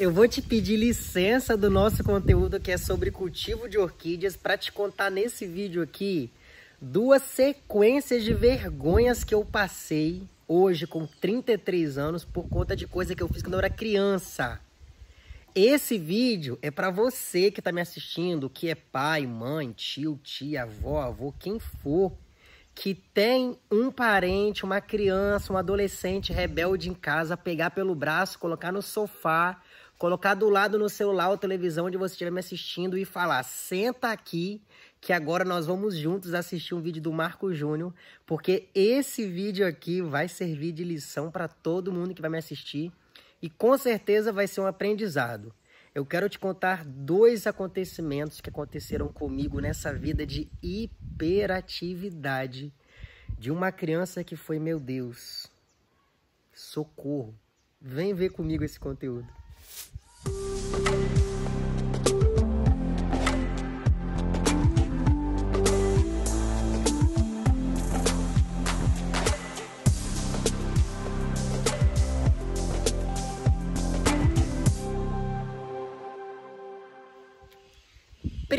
Eu vou te pedir licença do nosso conteúdo que é sobre cultivo de orquídeas para te contar nesse vídeo aqui duas sequências de vergonhas que eu passei hoje com 33 anos por conta de coisa que eu fiz quando eu era criança. Esse vídeo é para você que está me assistindo, que é pai, mãe, tio, tia, avó, avô, quem for, que tem um parente, uma criança, um adolescente rebelde em casa, pegar pelo braço, colocar no sofá, colocar do lado no celular ou televisão onde você estiver me assistindo e falar: senta aqui que agora nós vamos juntos assistir um vídeo do Marco Júnior, porque esse vídeo aqui vai servir de lição para todo mundo que vai me assistir e com certeza vai ser um aprendizado. Eu quero te contar dois acontecimentos que aconteceram comigo nessa vida de hiperatividade de uma criança que foi, meu Deus, socorro. Vem ver comigo esse conteúdo.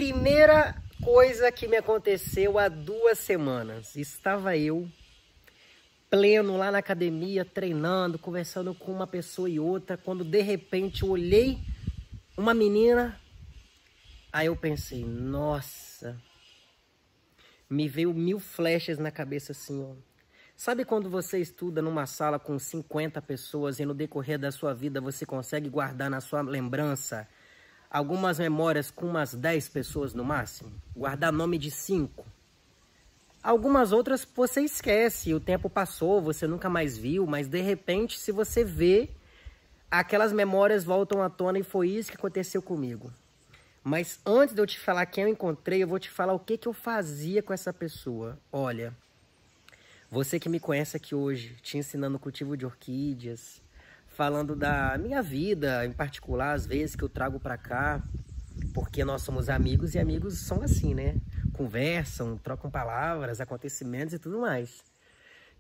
primeira coisa que me aconteceu há duas semanas. Estava eu, pleno, lá na academia, treinando, conversando com uma pessoa e outra, quando de repente eu olhei uma menina, aí eu pensei, nossa, me veio mil flechas na cabeça assim, ó. Sabe quando você estuda numa sala com 50 pessoas e no decorrer da sua vida você consegue guardar na sua lembrança algumas memórias com umas 10 pessoas no máximo, guardar nome de 5. Algumas outras você esquece, o tempo passou, você nunca mais viu, mas de repente, se você vê, aquelas memórias voltam à tona e foi isso que aconteceu comigo. Mas antes de eu te falar quem eu encontrei, eu vou te falar o que, que eu fazia com essa pessoa. Olha, você que me conhece aqui hoje, te ensinando o cultivo de orquídeas, falando da minha vida em particular, às vezes que eu trago para cá, porque nós somos amigos e amigos são assim, né? Conversam, trocam palavras, acontecimentos e tudo mais.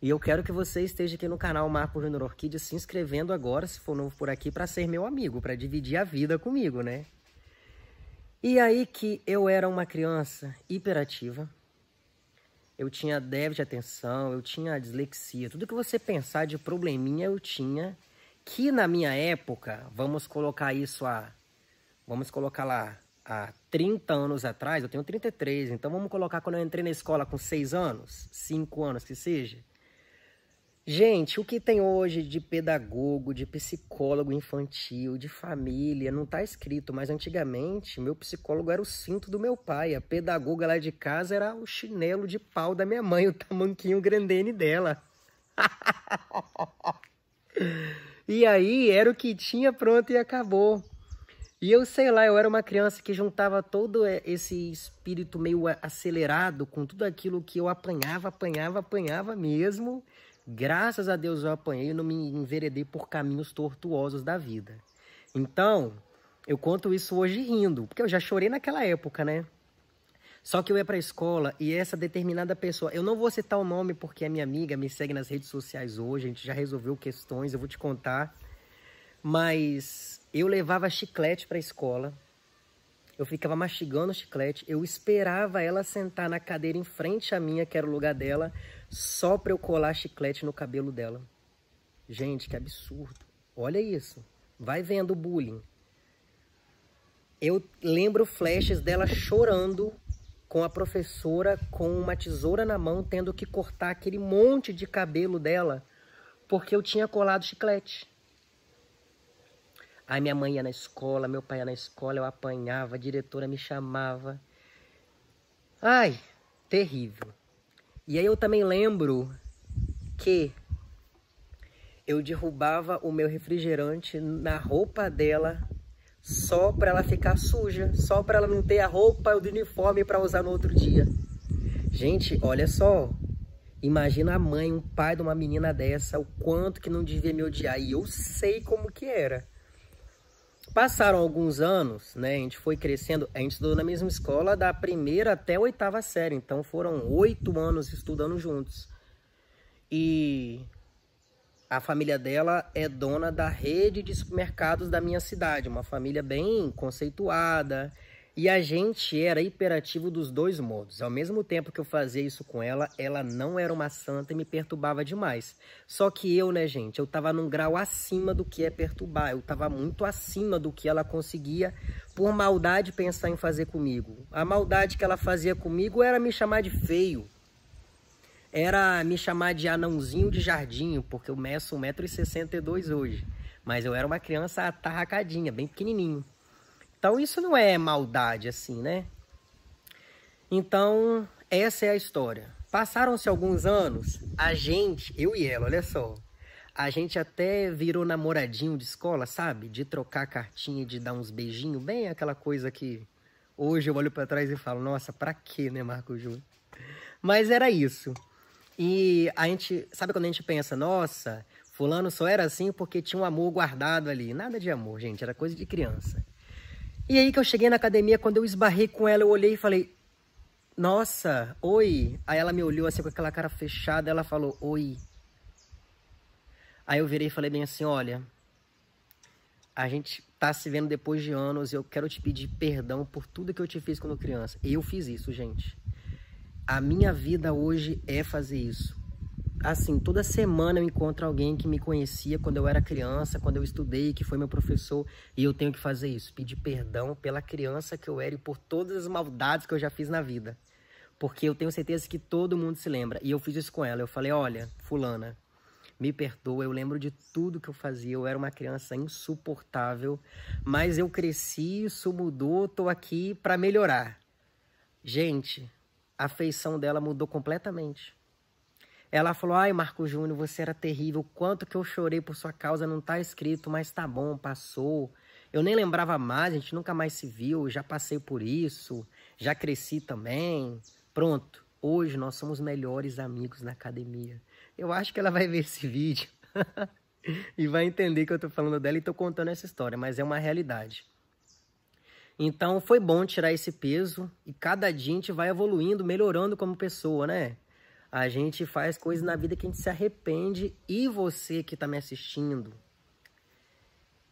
E eu quero que você esteja aqui no canal Marco Júnior Orquídea se inscrevendo agora, se for novo por aqui, para ser meu amigo, para dividir a vida comigo, né? E aí que eu era uma criança hiperativa, eu tinha déficit de atenção, eu tinha dislexia, tudo que você pensar de probleminha eu tinha que na minha época, vamos colocar isso a vamos colocar lá há 30 anos atrás, eu tenho 33, então vamos colocar quando eu entrei na escola com 6 anos, 5 anos que seja. Gente, o que tem hoje de pedagogo, de psicólogo infantil, de família, não está escrito, mas antigamente meu psicólogo era o cinto do meu pai, a pedagoga lá de casa era o chinelo de pau da minha mãe, o tamanquinho grandene dela. E aí era o que tinha, pronto e acabou. E eu sei lá, eu era uma criança que juntava todo eh, esse espírito meio acelerado com tudo aquilo que eu apanhava, apanhava, apanhava mesmo. Graças a Deus eu apanhei e não me enveredei por caminhos tortuosos da vida. Então, eu conto isso hoje rindo, porque eu já chorei naquela época, né? Só que eu ia para a escola e essa determinada pessoa, eu não vou citar o nome porque é minha amiga, me segue nas redes sociais hoje, a gente já resolveu questões, eu vou te contar. Mas eu levava chiclete para a escola, eu ficava mastigando o chiclete, eu esperava ela sentar na cadeira em frente à minha, que era o lugar dela, só para eu colar chiclete no cabelo dela. Gente, que absurdo. Olha isso. Vai vendo o bullying. Eu lembro flashes dela chorando com a professora com uma tesoura na mão, tendo que cortar aquele monte de cabelo dela, porque eu tinha colado chiclete. Aí minha mãe ia na escola, meu pai ia na escola, eu apanhava, a diretora me chamava. Ai, terrível. E aí eu também lembro que eu derrubava o meu refrigerante na roupa dela só para ela ficar suja, só para ela não ter a roupa do uniforme para usar no outro dia. Gente, olha só. Imagina a mãe, um pai de uma menina dessa, o quanto que não devia me odiar. E eu sei como que era. Passaram alguns anos, né? A gente foi crescendo. A gente estudou na mesma escola da primeira até a oitava série. Então foram oito anos estudando juntos. E a família dela é dona da rede de supermercados da minha cidade, uma família bem conceituada. E a gente era hiperativo dos dois modos. Ao mesmo tempo que eu fazia isso com ela, ela não era uma santa e me perturbava demais. Só que eu, né, gente, eu tava num grau acima do que é perturbar. Eu tava muito acima do que ela conseguia, por maldade, pensar em fazer comigo. A maldade que ela fazia comigo era me chamar de feio era me chamar de anãozinho de jardim, porque eu meço 1,62m hoje. Mas eu era uma criança atarracadinha, bem pequenininho. Então isso não é maldade assim, né? Então, essa é a história. Passaram-se alguns anos, a gente, eu e ela, olha só. A gente até virou namoradinho de escola, sabe? De trocar cartinha, de dar uns beijinhos, bem aquela coisa que hoje eu olho para trás e falo, nossa, pra quê, né, Marco Júnior? Mas era isso. E a gente, sabe quando a gente pensa, nossa, fulano só era assim porque tinha um amor guardado ali. Nada de amor, gente, era coisa de criança. E aí que eu cheguei na academia, quando eu esbarrei com ela, eu olhei e falei, nossa, oi. Aí ela me olhou assim com aquela cara fechada, ela falou, oi. Aí eu virei e falei bem assim, olha, a gente tá se vendo depois de anos, eu quero te pedir perdão por tudo que eu te fiz quando criança. Eu fiz isso, gente. A minha vida hoje é fazer isso. Assim, toda semana eu encontro alguém que me conhecia quando eu era criança, quando eu estudei, que foi meu professor, e eu tenho que fazer isso, pedir perdão pela criança que eu era e por todas as maldades que eu já fiz na vida. Porque eu tenho certeza que todo mundo se lembra. E eu fiz isso com ela. Eu falei: "Olha, fulana, me perdoa, eu lembro de tudo que eu fazia, eu era uma criança insuportável, mas eu cresci, isso mudou, tô aqui para melhorar". Gente, a feição dela mudou completamente. Ela falou: Ai, Marco Júnior, você era terrível. Quanto que eu chorei por sua causa, não tá escrito, mas tá bom, passou. Eu nem lembrava mais, a gente nunca mais se viu. Já passei por isso, já cresci também. Pronto, hoje nós somos melhores amigos na academia. Eu acho que ela vai ver esse vídeo e vai entender que eu tô falando dela e tô contando essa história, mas é uma realidade. Então foi bom tirar esse peso e cada dia a gente vai evoluindo, melhorando como pessoa, né? A gente faz coisas na vida que a gente se arrepende e você que está me assistindo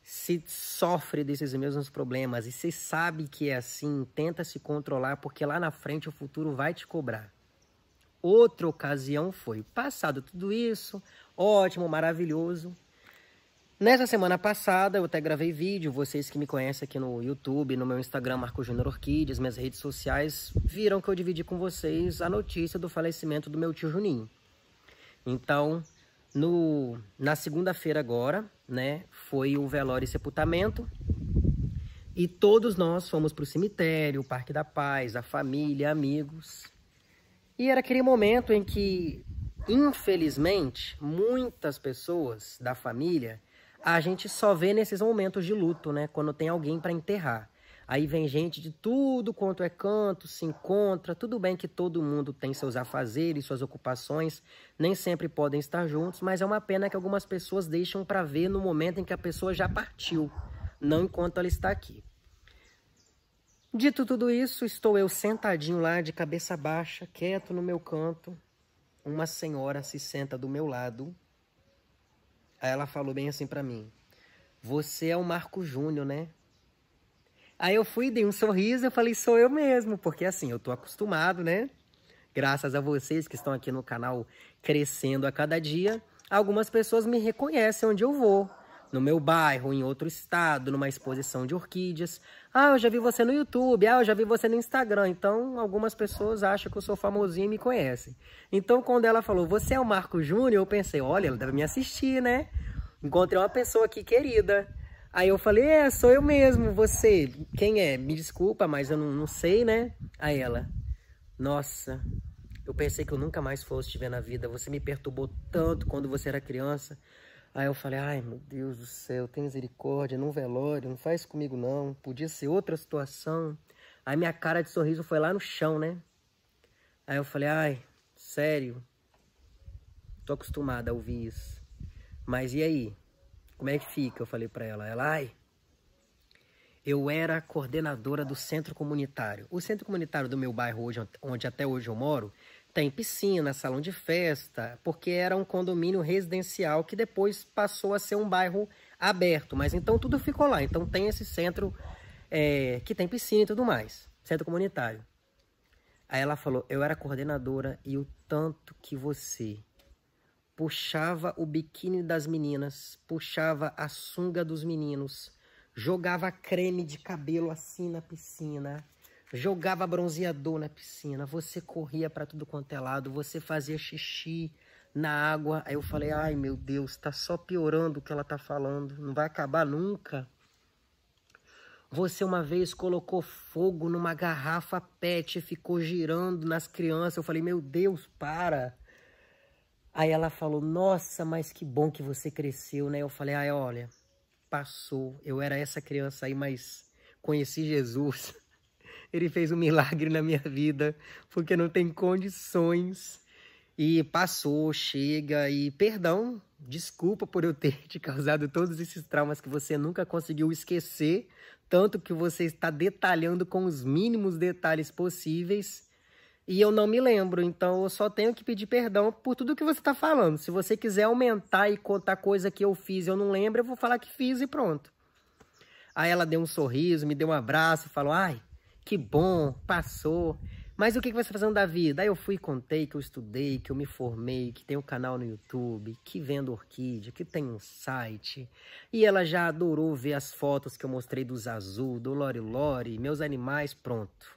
se sofre desses mesmos problemas e você sabe que é assim, tenta se controlar porque lá na frente o futuro vai te cobrar. Outra ocasião foi passado tudo isso, ótimo, maravilhoso, Nessa semana passada, eu até gravei vídeo, vocês que me conhecem aqui no YouTube, no meu Instagram, Marco Júnior Orquídeas, minhas redes sociais, viram que eu dividi com vocês a notícia do falecimento do meu tio Juninho. Então, no, na segunda-feira agora, né, foi o velório e sepultamento, e todos nós fomos para o cemitério, o Parque da Paz, a família, amigos, e era aquele momento em que, infelizmente, muitas pessoas da família a gente só vê nesses momentos de luto, né? Quando tem alguém para enterrar. Aí vem gente de tudo quanto é canto, se encontra. Tudo bem que todo mundo tem seus afazeres, suas ocupações, nem sempre podem estar juntos, mas é uma pena que algumas pessoas deixam para ver no momento em que a pessoa já partiu, não enquanto ela está aqui. Dito tudo isso, estou eu sentadinho lá de cabeça baixa, quieto no meu canto. Uma senhora se senta do meu lado, Aí ela falou bem assim para mim: Você é o Marco Júnior, né? Aí eu fui, dei um sorriso eu falei: Sou eu mesmo, porque assim, eu tô acostumado, né? Graças a vocês que estão aqui no canal crescendo a cada dia, algumas pessoas me reconhecem onde eu vou no meu bairro, em outro estado, numa exposição de orquídeas. Ah, eu já vi você no YouTube, ah, eu já vi você no Instagram. Então, algumas pessoas acham que eu sou famosinho e me conhecem. Então, quando ela falou, você é o Marco Júnior, eu pensei, olha, ela deve me assistir, né? Encontrei uma pessoa aqui querida. Aí eu falei, é, sou eu mesmo, você, quem é? Me desculpa, mas eu não, não sei, né? Aí ela, nossa, eu pensei que eu nunca mais fosse te ver na vida. Você me perturbou tanto quando você era criança. Aí eu falei, ai meu Deus do céu, tem misericórdia, num velório, não faz comigo não, podia ser outra situação. Aí minha cara de sorriso foi lá no chão, né? Aí eu falei, ai, sério, tô acostumada a ouvir isso. Mas e aí? Como é que fica? Eu falei para ela. Ela, ai, eu era coordenadora do centro comunitário. O centro comunitário do meu bairro hoje, onde até hoje eu moro, tem piscina, salão de festa, porque era um condomínio residencial que depois passou a ser um bairro aberto. Mas então tudo ficou lá. Então tem esse centro é, que tem piscina e tudo mais, centro comunitário. Aí ela falou, eu era coordenadora e o tanto que você puxava o biquíni das meninas, puxava a sunga dos meninos, jogava creme de cabelo assim na piscina, jogava bronzeador na piscina, você corria para tudo quanto é lado, você fazia xixi na água. Aí eu falei: "Ai, meu Deus, tá só piorando o que ela tá falando, não vai acabar nunca". Você uma vez colocou fogo numa garrafa PET, e ficou girando nas crianças. Eu falei: "Meu Deus, para". Aí ela falou: "Nossa, mas que bom que você cresceu, né?". Eu falei: "Ai, olha, passou. Eu era essa criança aí, mas conheci Jesus". Ele fez um milagre na minha vida, porque não tem condições. E passou, chega e perdão, desculpa por eu ter te causado todos esses traumas que você nunca conseguiu esquecer, tanto que você está detalhando com os mínimos detalhes possíveis. E eu não me lembro, então eu só tenho que pedir perdão por tudo que você está falando. Se você quiser aumentar e contar coisa que eu fiz e eu não lembro, eu vou falar que fiz e pronto. Aí ela deu um sorriso, me deu um abraço, falou: ai, que bom, passou. Mas o que você está fazendo da vida? Aí eu fui e contei que eu estudei, que eu me formei, que tem um canal no YouTube, que vendo orquídea, que tem um site. E ela já adorou ver as fotos que eu mostrei dos azul, do lori lori, meus animais, pronto.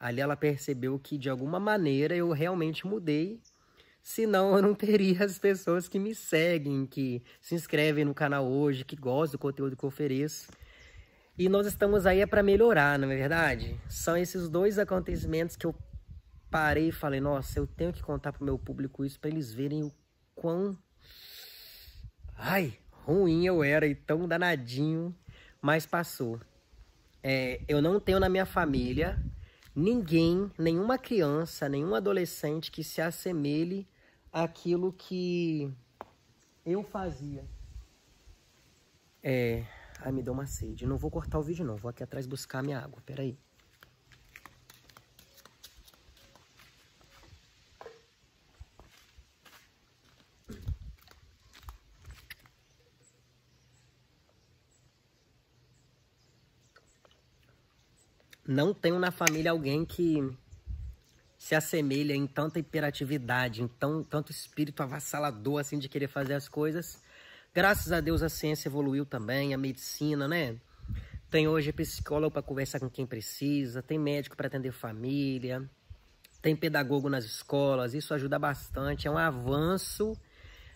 Ali ela percebeu que de alguma maneira eu realmente mudei senão eu não teria as pessoas que me seguem, que se inscrevem no canal hoje, que gostam do conteúdo que eu ofereço. E nós estamos aí é para melhorar, não é verdade? São esses dois acontecimentos que eu parei e falei, nossa, eu tenho que contar pro meu público isso para eles verem o quão ai, ruim eu era e tão danadinho, mas passou. É, eu não tenho na minha família ninguém, nenhuma criança, nenhum adolescente que se assemelhe àquilo que eu fazia. É, Ai, me deu uma sede. Não vou cortar o vídeo, não. Vou aqui atrás buscar minha água. Pera aí. Não tenho na família alguém que se assemelha em tanta hiperatividade, em tão, tanto espírito avassalador assim de querer fazer as coisas Graças a Deus a ciência evoluiu também, a medicina, né? Tem hoje psicólogo para conversar com quem precisa, tem médico para atender família, tem pedagogo nas escolas, isso ajuda bastante, é um avanço.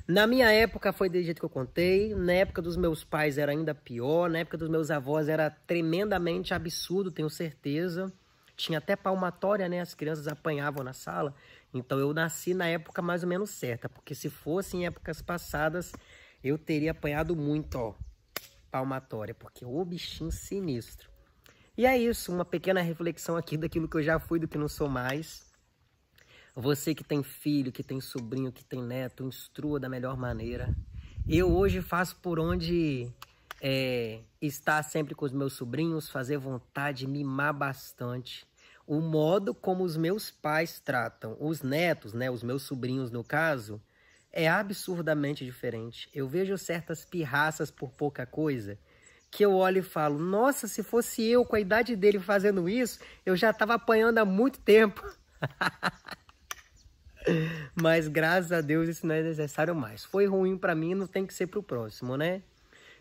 Na minha época foi do jeito que eu contei, na época dos meus pais era ainda pior, na época dos meus avós era tremendamente absurdo, tenho certeza. Tinha até palmatória, né? As crianças apanhavam na sala. Então eu nasci na época mais ou menos certa, porque se fosse em épocas passadas, eu teria apanhado muito, ó, palmatória, porque o bichinho sinistro. E é isso, uma pequena reflexão aqui daquilo que eu já fui, do que não sou mais. Você que tem filho, que tem sobrinho, que tem neto, instrua da melhor maneira. Eu hoje faço por onde é, estar sempre com os meus sobrinhos, fazer vontade, mimar bastante. O modo como os meus pais tratam os netos, né, os meus sobrinhos no caso, é absurdamente diferente. Eu vejo certas pirraças por pouca coisa que eu olho e falo: nossa, se fosse eu com a idade dele fazendo isso, eu já estava apanhando há muito tempo. Mas graças a Deus isso não é necessário mais. Foi ruim para mim, não tem que ser para o próximo, né?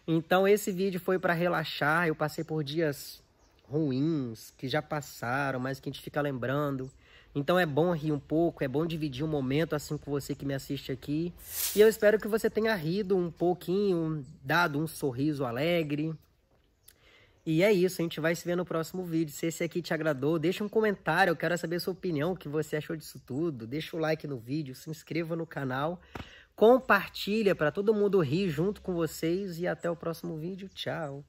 Então esse vídeo foi para relaxar. Eu passei por dias ruins que já passaram, mas que a gente fica lembrando. Então é bom rir um pouco, é bom dividir um momento assim com você que me assiste aqui. E eu espero que você tenha rido um pouquinho, dado um sorriso alegre. E é isso, a gente vai se ver no próximo vídeo. Se esse aqui te agradou, deixa um comentário, eu quero saber sua opinião, o que você achou disso tudo. Deixa o like no vídeo, se inscreva no canal, compartilha para todo mundo rir junto com vocês e até o próximo vídeo. Tchau.